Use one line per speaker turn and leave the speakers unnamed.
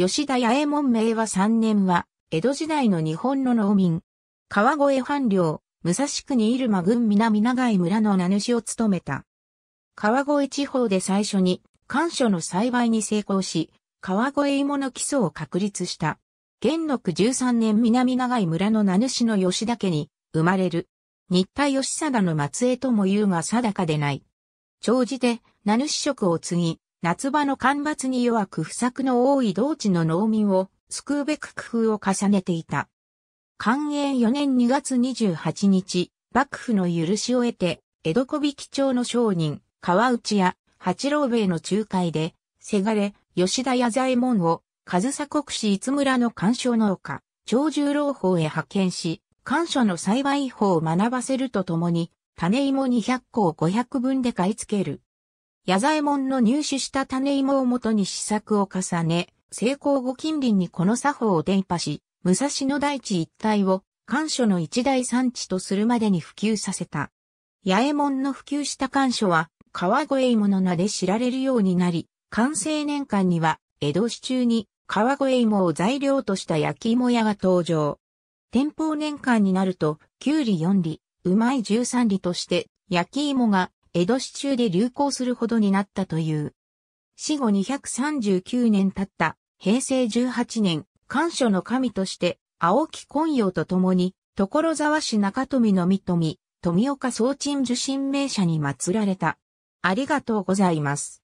吉田
八重門名和三年は、江戸時代の日本の農民。川越藩領、武蔵国入間郡南長井村の名主を務めた。川越地方で最初に、干渉の栽培に成功し、川越芋の基礎を確立した。元禄十三年南長井村の名主の吉田家に、生まれる。新田義貞の末裔とも言うが定かでない。長じで、名主職を継ぎ、夏場の干ばつに弱く不作の多い同地の農民を救うべく工夫を重ねていた。寛永4年2月28日、幕府の許しを得て、江戸小引町の商人、川内や八郎兵衛の仲介で、せがれ、吉田矢左衛門を、上総国市津村の干渉農家、長十郎法へ派遣し、干渉の栽培法を学ばせるとともに、種芋200個を500分で買い付ける、矢左衛門の入手した種芋をもとに試作を重ね、成功後近隣にこの作法を伝播し、武蔵野大地一帯を、干所の一大産地とするまでに普及させた。八重門の普及した干所は、川越芋の名で知られるようになり、完成年間には、江戸市中に、川越芋を材料とした焼き芋屋が登場。天保年間になると、きゅうり4里、うまい13里として、焼き芋が江戸市中で流行するほどになったという。死後239年経った平成18年、官所の神として青木昆陽と共に所沢市中富の三富、富岡総鎮受信名者に祀られた。ありがと
うございます。